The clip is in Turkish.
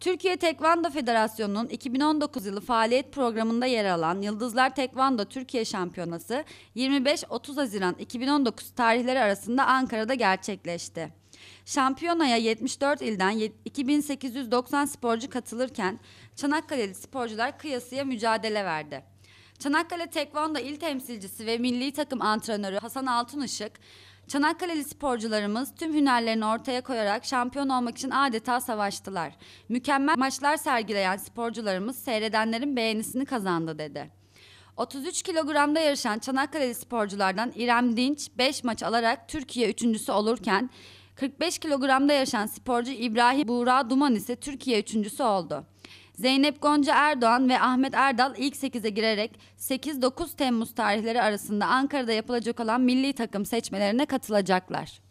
Türkiye Tekvando Federasyonu'nun 2019 yılı faaliyet programında yer alan Yıldızlar Tekvando Türkiye Şampiyonası 25-30 Haziran 2019 tarihleri arasında Ankara'da gerçekleşti. Şampiyonaya 74 ilden 2890 sporcu katılırken Çanakkale'li sporcular kıyasıya mücadele verdi. Çanakkale Tekvando İl temsilcisi ve milli takım antrenörü Hasan Altınışık, Çanakkale'li sporcularımız tüm hünerlerini ortaya koyarak şampiyon olmak için adeta savaştılar. Mükemmel maçlar sergileyen sporcularımız seyredenlerin beğenisini kazandı dedi. 33 kilogramda yarışan Çanakkale'li sporculardan İrem Dinç 5 maç alarak Türkiye üçüncüsü olurken 45 kilogramda yarışan sporcu İbrahim Buğra Duman ise Türkiye üçüncüsü oldu. Zeynep Gonca Erdoğan ve Ahmet Erdal ilk 8'e girerek 8-9 Temmuz tarihleri arasında Ankara'da yapılacak olan milli takım seçmelerine katılacaklar.